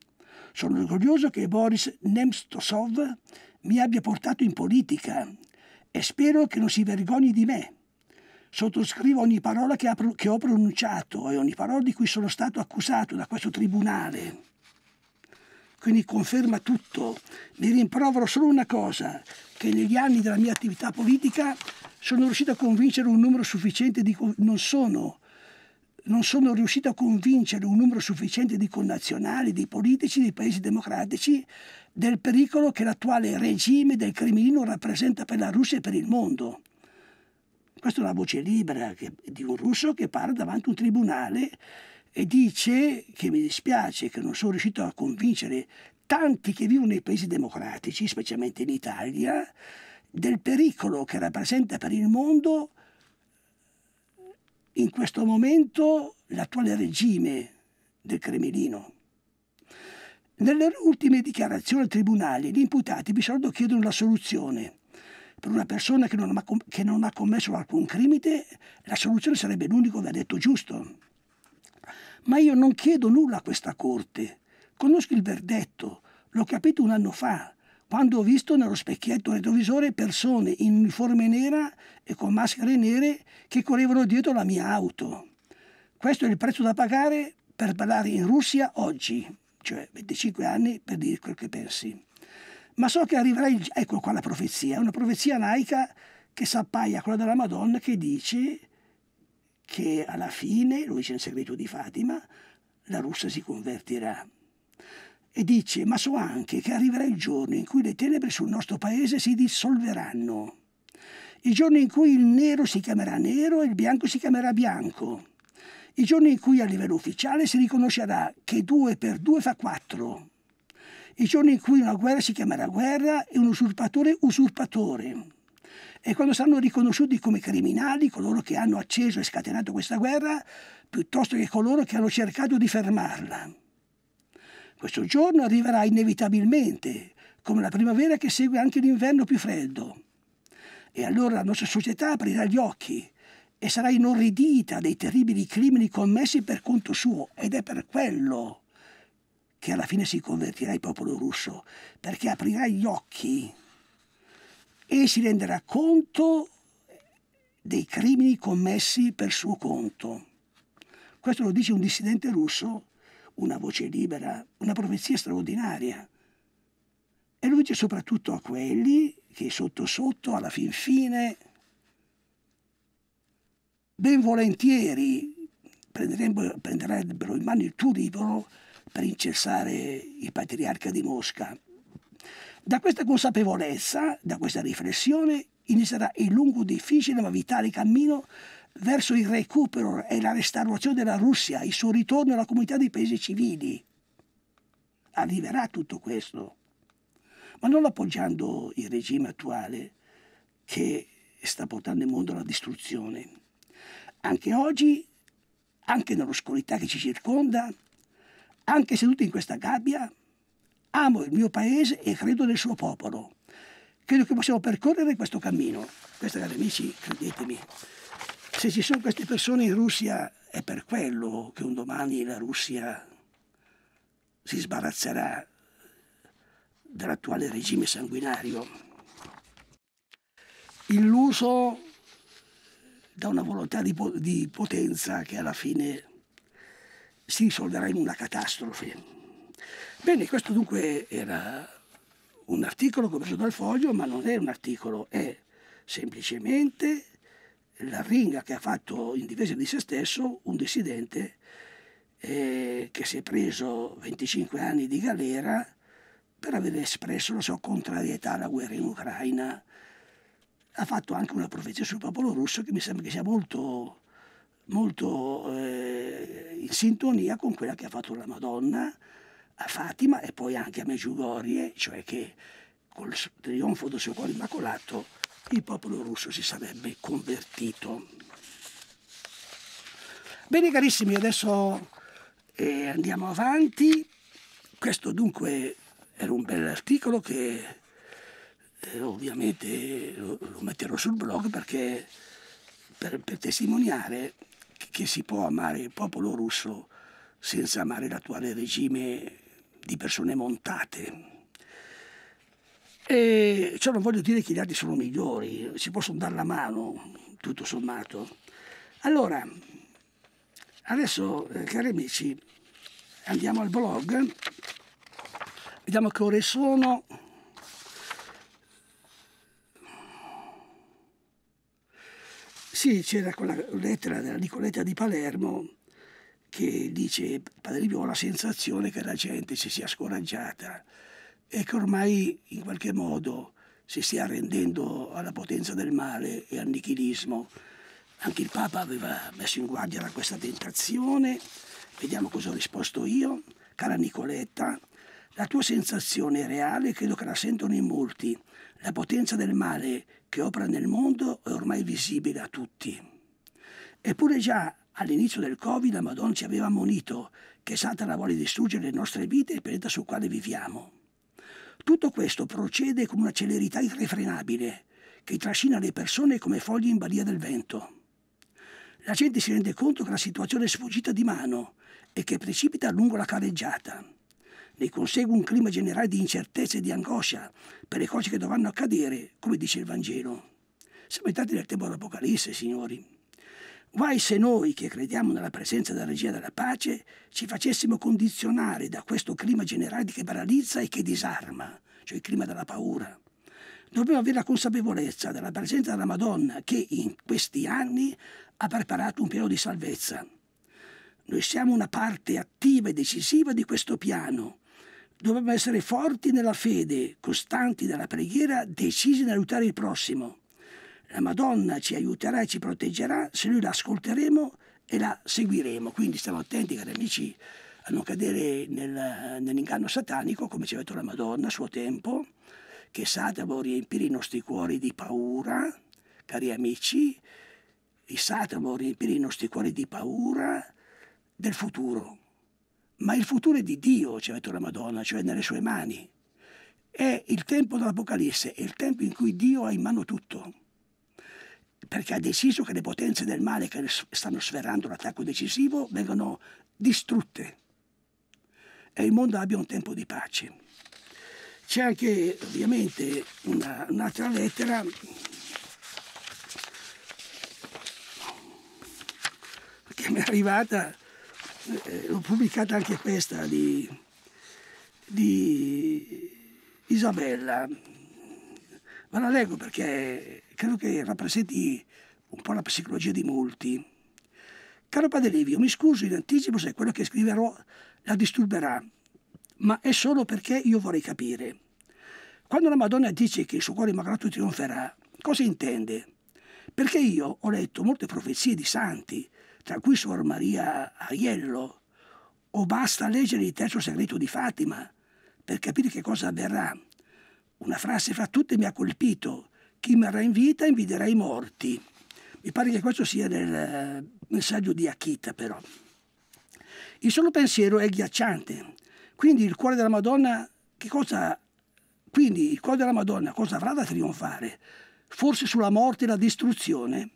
Sono orgoglioso che Boris Nemstosov mi abbia portato in politica e spero che non si vergogni di me. Sottoscrivo ogni parola che, ho pronunciato e ogni parola di cui sono stato accusato da questo tribunale. Quindi conferma tutto. Mi rimprovero solo una cosa, che negli anni della mia attività politica sono riuscito a convincere un numero sufficiente di... non sono non sono riuscito a convincere un numero sufficiente di connazionali, di politici, dei paesi democratici del pericolo che l'attuale regime del Cremlino rappresenta per la Russia e per il mondo. Questa è una voce libera che, di un russo che parla davanti a un tribunale e dice che mi dispiace che non sono riuscito a convincere tanti che vivono nei paesi democratici, specialmente in Italia, del pericolo che rappresenta per il mondo in questo momento l'attuale regime del Cremlino. Nelle ultime dichiarazioni al tribunale, gli imputati di solito chiedono la soluzione. Per una persona che non, ha, che non ha commesso alcun crimine, la soluzione sarebbe l'unico verdetto giusto. Ma io non chiedo nulla a questa Corte. Conosco il verdetto, l'ho capito un anno fa quando ho visto nello specchietto retrovisore persone in uniforme nera e con maschere nere che correvano dietro la mia auto. Questo è il prezzo da pagare per parlare in Russia oggi, cioè 25 anni per dire quel che pensi. Ma so che arriverà il... Ecco qua la profezia, una profezia laica che s'appaia quella della Madonna che dice che alla fine, lui c'è il segreto di Fatima, la Russia si convertirà e dice ma so anche che arriverà il giorno in cui le tenebre sul nostro paese si dissolveranno, i giorni in cui il nero si chiamerà nero e il bianco si chiamerà bianco, i giorni in cui a livello ufficiale si riconoscerà che 2 per 2 fa 4, i giorni in cui una guerra si chiamerà guerra e un usurpatore usurpatore. E quando saranno riconosciuti come criminali coloro che hanno acceso e scatenato questa guerra, piuttosto che coloro che hanno cercato di fermarla. Questo giorno arriverà inevitabilmente, come la primavera che segue anche l'inverno più freddo. E allora la nostra società aprirà gli occhi e sarà inorridita dei terribili crimini commessi per conto suo ed è per quello che alla fine si convertirà il popolo russo, perché aprirà gli occhi e si renderà conto dei crimini commessi per suo conto. Questo lo dice un dissidente russo una voce libera, una profezia straordinaria. E lo dice soprattutto a quelli che sotto sotto, alla fin fine, ben volentieri prenderebbero in mano il tuo libro per incessare il patriarca di Mosca. Da questa consapevolezza, da questa riflessione, inizierà il lungo, difficile ma vitale cammino verso il recupero e la restaurazione della Russia, il suo ritorno alla comunità dei paesi civili. Arriverà tutto questo, ma non appoggiando il regime attuale che sta portando il mondo alla distruzione. Anche oggi, anche nell'oscurità che ci circonda, anche seduto in questa gabbia, amo il mio paese e credo nel suo popolo. Credo che possiamo percorrere questo cammino. Questo, cari amici, credetemi, se ci sono queste persone in Russia è per quello che un domani la Russia si sbarazzerà dell'attuale regime sanguinario, illuso da una volontà di, di, potenza che alla fine si risolverà in una catastrofe. Bene, questo dunque era un articolo che ho preso dal foglio, ma non è un articolo, è semplicemente l'arringa che ha fatto in difesa di se stesso un dissidente eh, che si è preso 25 anni di galera per aver espresso la sua contrarietà alla guerra in Ucraina. Ha fatto anche una profezia sul popolo russo che mi sembra che sia molto, molto eh, in sintonia con quella che ha fatto la Madonna a Fatima e poi anche a Meggiugorie, cioè che col trionfo del suo cuore immacolato, il popolo russo si sarebbe convertito. Bene carissimi, adesso eh, andiamo avanti. Questo dunque era un bell'articolo che eh, ovviamente lo, lo, metterò sul blog perché per, per testimoniare che, che si può amare il popolo russo senza amare l'attuale regime di persone montate. E ciò cioè, non voglio dire che gli altri sono migliori, si possono dare la mano, tutto sommato. Allora, adesso, eh, cari amici, andiamo al blog, vediamo che ore sono. Sì, c'era quella lettera della Nicoletta di Palermo che dice Padre Livio ho la sensazione che la gente si sia scoraggiata e che ormai in qualche modo si stia rendendo alla potenza del male e al nichilismo. Anche il Papa aveva messo in guardia da questa tentazione. Vediamo cosa ho risposto io. Cara Nicoletta, la tua sensazione reale credo che la sentono in molti. La potenza del male che opera nel mondo è ormai visibile a tutti. Eppure già all'inizio del Covid la Madonna ci aveva ammonito che Satana vuole distruggere le nostre vite e il pianeta sul quale viviamo. Tutto questo procede con una celerità irrefrenabile che trascina le persone come foglie in balia del vento. La gente si rende conto che la situazione è sfuggita di mano e che precipita lungo la careggiata. Ne consegue un clima generale di incertezza e di angoscia per le cose che dovranno accadere, come dice il Vangelo. Siamo entrati nel tempo dell'Apocalisse, signori. Guai se noi, che crediamo nella presenza della regia della pace, ci facessimo condizionare da questo clima generale che paralizza e che disarma, cioè il clima della paura. Dobbiamo avere la consapevolezza della presenza della Madonna che in questi anni ha preparato un piano di salvezza. Noi siamo una parte attiva e decisiva di questo piano. Dobbiamo essere forti nella fede, costanti nella preghiera, decisi nell'aiutare il prossimo la Madonna ci aiuterà e ci proteggerà se noi la ascolteremo e la seguiremo. Quindi stiamo attenti, cari amici, a non cadere nel, nell'inganno satanico, come ci ha detto la Madonna a suo tempo, che Satana vuole riempire i nostri cuori di paura, cari amici, il Satana vuole riempire i nostri cuori di paura del futuro. Ma il futuro è di Dio, ci ha detto la Madonna, cioè nelle sue mani. È il tempo dell'Apocalisse, è il tempo in cui Dio ha in mano tutto perché ha deciso che le potenze del male che stanno sferrando l'attacco decisivo vengano distrutte e il mondo abbia un tempo di pace. C'è anche ovviamente una, un'altra lettera che mi è arrivata, eh, l'ho pubblicata anche questa di, di Isabella, ma la leggo perché credo che rappresenti un po' la psicologia di molti. Caro padre Livio, mi scuso in anticipo se quello che scriverò la disturberà, ma è solo perché io vorrei capire. Quando la Madonna dice che il suo cuore magrato trionferà, cosa intende? Perché io ho letto molte profezie di santi, tra cui Suor Maria Aiello, o basta leggere il terzo segreto di Fatima per capire che cosa avverrà. Una frase fra tutte mi ha colpito, chi marrà in vita inviderà i morti. Mi pare che questo sia nel messaggio di Akita però. Il solo pensiero è ghiacciante, quindi il cuore della Madonna che cosa quindi il cuore della Madonna cosa avrà da trionfare? Forse sulla morte e la distruzione?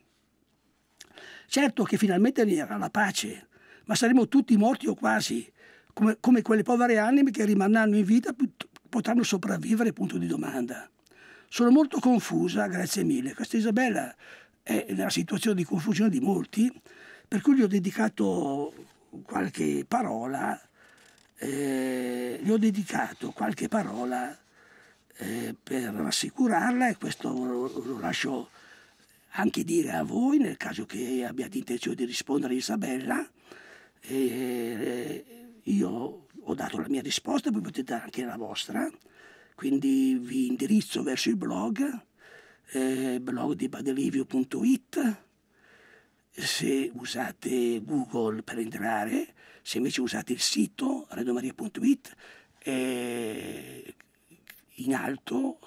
Certo che finalmente arriverà la pace, ma saremo tutti morti o quasi, come, come quelle povere anime che rimarranno in vita potranno sopravvivere, punto di domanda. Sono molto confusa, grazie mille. Questa Isabella è nella situazione di confusione di molti, per cui gli ho dedicato qualche parola, eh, gli ho dedicato qualche parola eh, per rassicurarla e questo lo, lo lascio anche dire a voi nel caso che abbiate intenzione di rispondere a Isabella. Eh, io ho dato la mia risposta, voi potete dare anche la vostra quindi vi indirizzo verso il blog, eh, blog di badelivio.it, se usate Google per entrare, se invece usate il sito redomaria.it, eh, in alto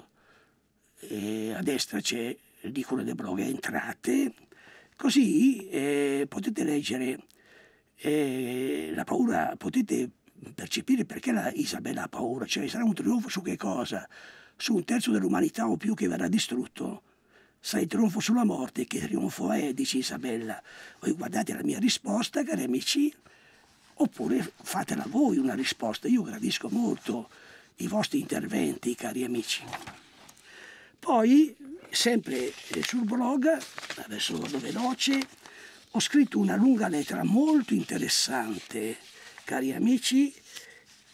eh, a destra c'è l'icona del blog entrate, così eh, potete leggere eh, la paura, potete percepire perché la Isabella ha paura, cioè sarà un trionfo su che cosa? Su un terzo dell'umanità o più che verrà distrutto? Sarà il trionfo sulla morte, che trionfo è? dice Isabella. Voi guardate la mia risposta, cari amici, oppure fatela voi una risposta, io gradisco molto i vostri interventi, cari amici. Poi, sempre eh, sul blog, adesso vado veloce, ho scritto una lunga lettera molto interessante cari amici,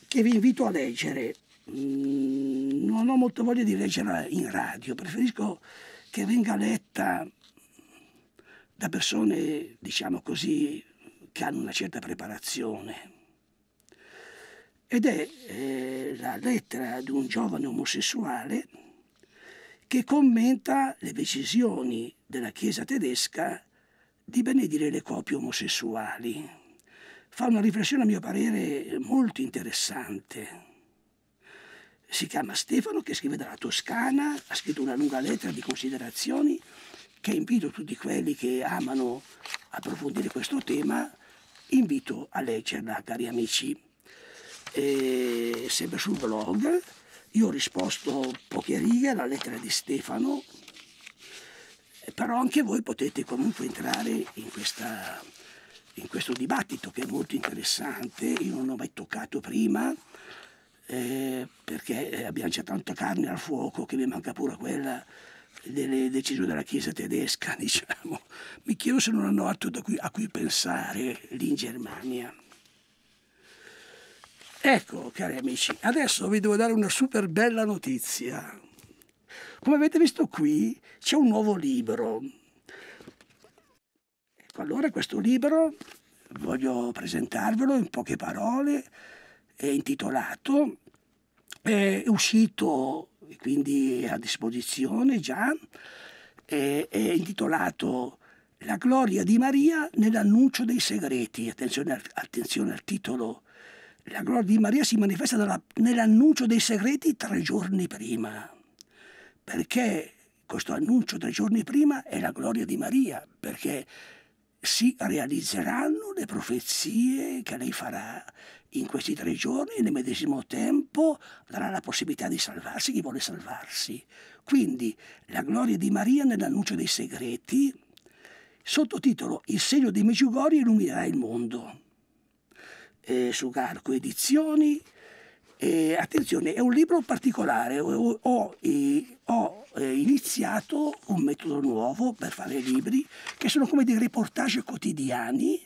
che vi invito a leggere. Mm, non ho molto voglia di leggerla in radio, preferisco che venga letta da persone, diciamo così, che hanno una certa preparazione. Ed è eh, la lettera di un giovane omosessuale che commenta le decisioni della Chiesa tedesca di benedire le coppie omosessuali fa una riflessione a mio parere molto interessante. Si chiama Stefano che scrive dalla Toscana, ha scritto una lunga lettera di considerazioni che invito tutti quelli che amano approfondire questo tema, invito a leggerla, cari amici. E sempre sul blog, io ho risposto poche righe alla lettera di Stefano, però anche voi potete comunque entrare in questa in questo dibattito che è molto interessante, io non l'ho mai toccato prima eh, perché eh, abbiamo già tanta carne al fuoco che mi manca pure quella delle decisioni della Chiesa tedesca, diciamo. Mi chiedo se non hanno altro cui, a cui pensare lì in Germania. Ecco, cari amici, adesso vi devo dare una super bella notizia. Come avete visto qui c'è un nuovo libro allora questo libro voglio presentarvelo in poche parole, è intitolato, è uscito quindi è a disposizione già, è, è intitolato La gloria di Maria nell'annuncio dei segreti, attenzione, attenzione al titolo la gloria di Maria si manifesta nell'annuncio dei segreti tre giorni prima, perché questo annuncio tre giorni prima è la gloria di Maria, perché si realizzeranno le profezie che lei farà. In questi tre giorni, nel medesimo tempo, darà la possibilità di salvarsi chi vuole salvarsi. Quindi la gloria di Maria nell'annuncio dei segreti, sottotitolo Il segno di Meciugorio illuminerà il mondo. Eh, su Garco Edizioni, eh, attenzione, è un libro particolare, ho, ho, eh, iniziato un metodo nuovo per fare libri che sono come dei reportage quotidiani,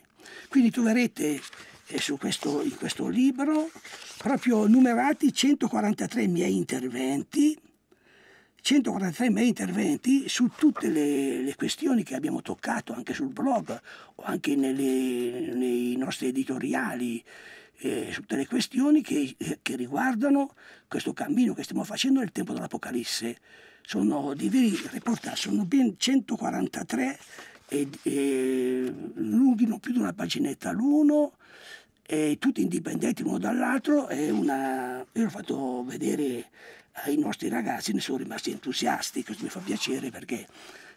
quindi troverete eh, questo, in questo libro proprio numerati 143 miei interventi, 143 miei interventi su tutte le, le, questioni che abbiamo toccato anche sul blog o anche nelle, nei nostri editoriali eh, su delle questioni che, eh, che, riguardano questo cammino che stiamo facendo nel tempo dell'Apocalisse. Sono, di veri reportage, sono ben 143 e, e lunghi non più di una paginetta l'uno, e tutti indipendenti l'uno dall'altro. Una... Io l'ho fatto vedere ai nostri ragazzi, ne sono rimasti entusiasti, questo mi fa piacere perché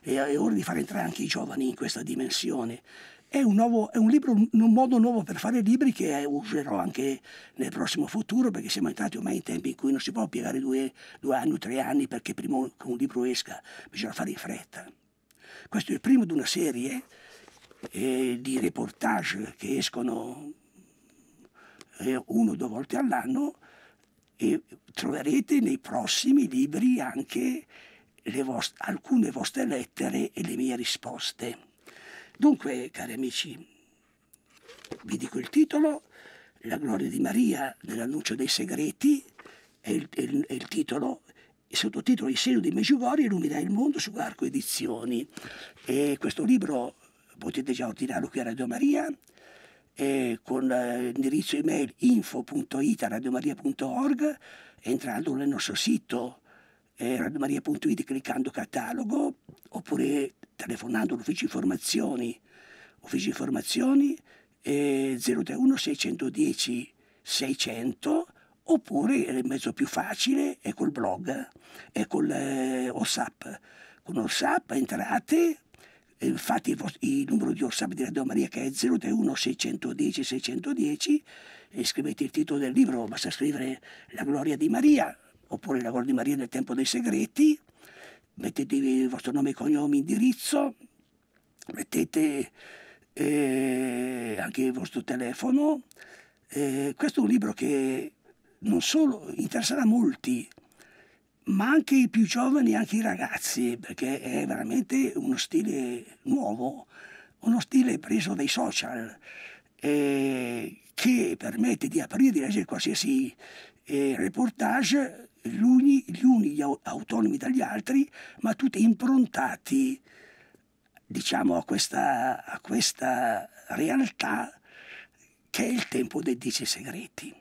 è, è ora di far entrare anche i giovani in questa dimensione. È un, nuovo, è un, libro, un modo nuovo per fare libri che eh, userò anche nel prossimo futuro perché siamo entrati ormai in tempi in cui non si può piegare due, due anni o tre anni perché prima che un libro esca bisogna fare in fretta. Questo è il primo di una serie eh, di reportage che escono eh, uno o due volte all'anno e troverete nei prossimi libri anche vostre, alcune vostre lettere e le mie risposte. Dunque, cari amici, vi dico il titolo, La gloria di Maria nell'annuncio dei segreti, è il, è il, è il titolo, il sottotitolo Il segno di Meggiugorie illumina il mondo su Arco Edizioni. E questo libro potete già ordinarlo qui a Radio Maria, con l'indirizzo eh, email info.itaradiomaria.org entrando nel nostro sito eh, radiomaria.it cliccando catalogo oppure telefonando all'ufficio informazioni, ufficio informazioni eh, 031 610 600 oppure il mezzo più facile è col blog, è col eh, WhatsApp. Con WhatsApp entrate, eh, fate il, il, numero di WhatsApp di Radio Maria che è 031 610 610 e scrivete il titolo del libro, basta scrivere La gloria di Maria oppure La gloria di Maria nel tempo dei segreti mettete il vostro nome, cognome, indirizzo, mettete eh, anche il vostro telefono. Eh, questo è un libro che non solo interesserà molti, ma anche i più giovani, anche i ragazzi, perché è veramente uno stile nuovo, uno stile preso dai social, eh, che permette di aprire di leggere qualsiasi eh, reportage l'uni, gli uni autonomi dagli altri, ma tutti improntati diciamo, a questa, a questa realtà che è il tempo dei dieci segreti.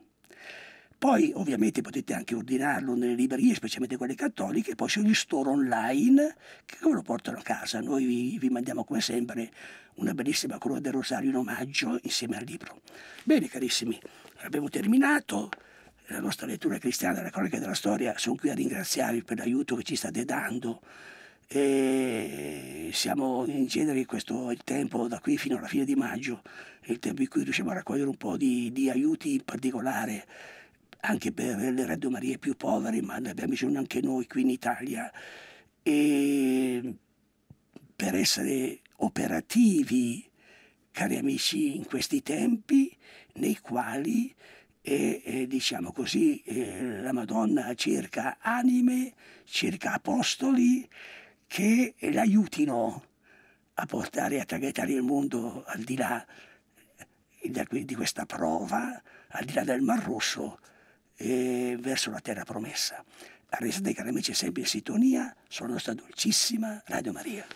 Poi ovviamente potete anche ordinarlo nelle librerie, specialmente quelle cattoliche, poi c'è gli store online che ve lo portano a casa. Noi vi, vi mandiamo come sempre una bellissima corona del rosario in omaggio insieme al libro. Bene carissimi, abbiamo terminato la nostra lettura cristiana della cronaca della storia, sono qui a ringraziarvi per l'aiuto che ci state dando e siamo in genere questo è il tempo da qui fino alla fine di maggio, è il tempo in cui riusciamo a raccogliere un po' di, di aiuti in particolare anche per le Radio più povere, ma ne abbiamo bisogno anche noi qui in Italia. E per essere operativi, cari amici, in questi tempi nei quali e, e diciamo così eh, la Madonna cerca anime, cerca apostoli che l'aiutino a portare, a traghettare il mondo al di là eh, di questa prova, al di là del Mar Rosso, eh, verso la terra promessa. La resa dei caramici è sempre in sintonia, sono nostra dolcissima Radio Maria.